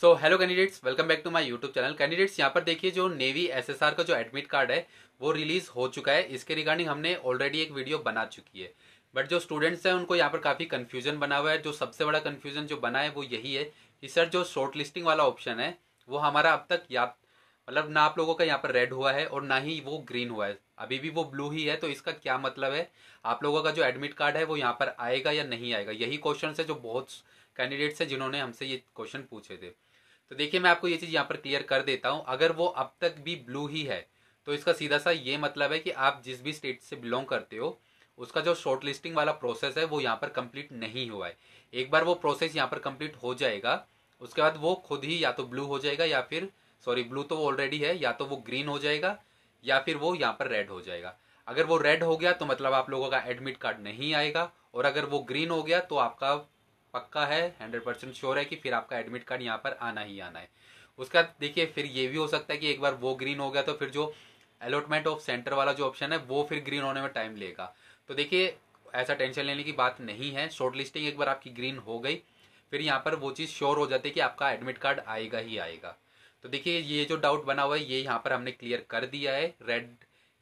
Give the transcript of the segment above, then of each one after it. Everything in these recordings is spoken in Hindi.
so hello candidates welcome back to my YouTube channel candidates यहाँ पर देखिए जो नेवी एसएसआर का जो एडमिट कार्ड है वो रिलीज हो चुका है इसके रिगार्डिंग हमने ऑलरेडी एक वीडियो बना चुकी है बट जो स्टूडेंट्स हैं उनको यहाँ पर काफ़ी कन्फ्यूजन बना हुआ है जो सबसे बड़ा कन्फ्यूजन जो बना है वो यही है कि सर जो शॉर्ट लिस्टिंग वाला ऑप्शन है वो हमारा अब तक या मतलब ना आप लोगों का यहाँ पर रेड हुआ है और ना ही वो ग्रीन हुआ है अभी भी वो ब्लू ही है तो इसका क्या मतलब है आप लोगों का जो एडमिट कार्ड है वो यहाँ पर आएगा या नहीं आएगा यही क्वेश्चन है जो बहुत कैंडिडेट्स हैं जिन्होंने हमसे ये क्वेश्चन पूछे थे तो देखिए मैं आपको ये चीज़ यहाँ पर क्लियर कर देता हूँ अगर वो अब तक भी ब्लू ही है तो इसका सीधा सा ये मतलब है कि आप जिस भी स्टेट से बिलोंग करते हो उसका जो शॉर्ट लिस्टिंग वाला प्रोसेस है वो यहाँ पर कंप्लीट नहीं हुआ है एक बार वो प्रोसेस यहाँ पर कंप्लीट हो जाएगा उसके बाद वो खुद ही या तो ब्लू हो जाएगा या फिर सॉरी ब्लू तो ऑलरेडी है या तो वो ग्रीन हो जाएगा या फिर वो यहाँ पर रेड हो जाएगा अगर वो रेड हो गया तो मतलब आप लोगों का एडमिट कार्ड नहीं आएगा और अगर वो ग्रीन हो गया तो आपका पक्का है हंड्रेड परसेंट श्योर है कि फिर आपका एडमिट कार्ड यहाँ पर आना ही आना है उसका देखिए फिर ये भी हो सकता है कि एक बार वो ग्रीन हो गया तो फिर जो अलॉटमेंट ऑफ सेंटर वाला जो ऑप्शन है वो फिर ग्रीन होने में टाइम लेगा तो देखिए ऐसा टेंशन लेने की बात नहीं है शॉर्ट लिस्टिंग एक बार आपकी ग्रीन हो गई फिर यहाँ पर वो चीज़ श्योर हो जाती है कि आपका एडमिट कार्ड आएगा ही आएगा तो देखिए ये जो डाउट बना हुआ है ये यहाँ पर हमने क्लियर कर दिया है रेड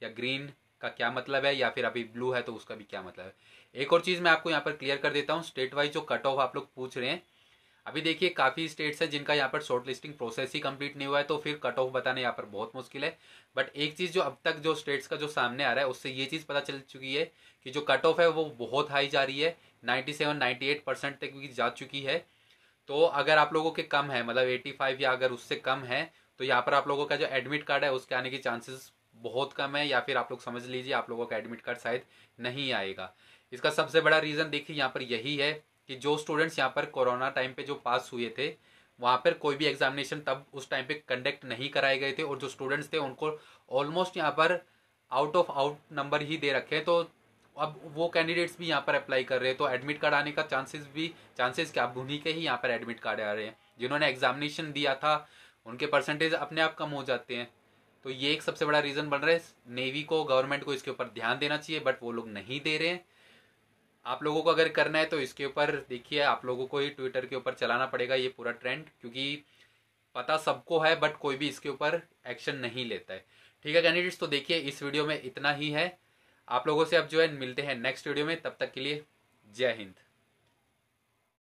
या ग्रीन का क्या मतलब है या फिर अभी ब्लू है तो उसका भी क्या मतलब है एक और चीज़ मैं आपको यहाँ पर क्लियर कर देता हूँ स्टेट वाइज जो कट ऑफ आप लोग पूछ रहे हैं अभी देखिए काफ़ी स्टेट्स हैं जिनका यहाँ पर शॉर्ट लिस्टिंग प्रोसेस ही कंप्लीट नहीं हुआ है तो फिर कट ऑफ बताना यहाँ पर बहुत मुश्किल है बट एक चीज़ जो अब तक जो स्टेट्स का जो सामने आ रहा है उससे ये चीज़ पता चल चुकी है कि जो कट ऑफ है वो बहुत हाई जा रही है ninety seven ninety eight percent तक भी जा चुकी है तो अगर आप लोगों के कम है मतलब एटी फाइव या अगर उससे कम है तो यहाँ पर आप लोगों का जो एडमिट कार्ड है उसके आने के चांसेस बहुत कम है या फिर आप लोग समझ लीजिए आप लोगों का एडमिट कार्ड शायद नहीं आएगा इसका सबसे बड़ा रीज़न देखिए यहाँ पर यही है कि जो स्टूडेंट्स यहाँ पर कोरोना टाइम पे जो पास हुए थे वहाँ पर कोई भी एग्जामिनेशन तब उस टाइम पे कंडक्ट नहीं कराए गए थे और जो स्टूडेंट्स थे उनको ऑलमोस्ट यहाँ पर आउट ऑफ आउट नंबर ही दे रखे हैं तो अब वो कैंडिडेट्स भी यहाँ पर अप्लाई कर रहे हैं तो एडमिट कार्ड आने का चांसेस भी चांसेस क्या उन्हीं के ही यहाँ पर एडमिट कार्ड आ रहे हैं जिन्होंने एग्जामिनेशन दिया था उनके परसेंटेज अपने आप कम हो जाते हैं तो ये एक सबसे बड़ा रीज़न बन रहा है नेवी को गवर्नमेंट को इसके ऊपर ध्यान देना चाहिए बट वो लोग नहीं दे रहे हैं आप लोगों को अगर करना है तो इसके ऊपर देखिए आप लोगों को ही ट्विटर के ऊपर चलाना पड़ेगा ये पूरा ट्रेंड क्योंकि पता सबको है बट कोई भी इसके ऊपर एक्शन नहीं लेता है ठीक है कैंडिडेट्स तो देखिए इस वीडियो में इतना ही है आप लोगों से अब जो है मिलते हैं नेक्स्ट वीडियो में तब तक के लिए जय हिंद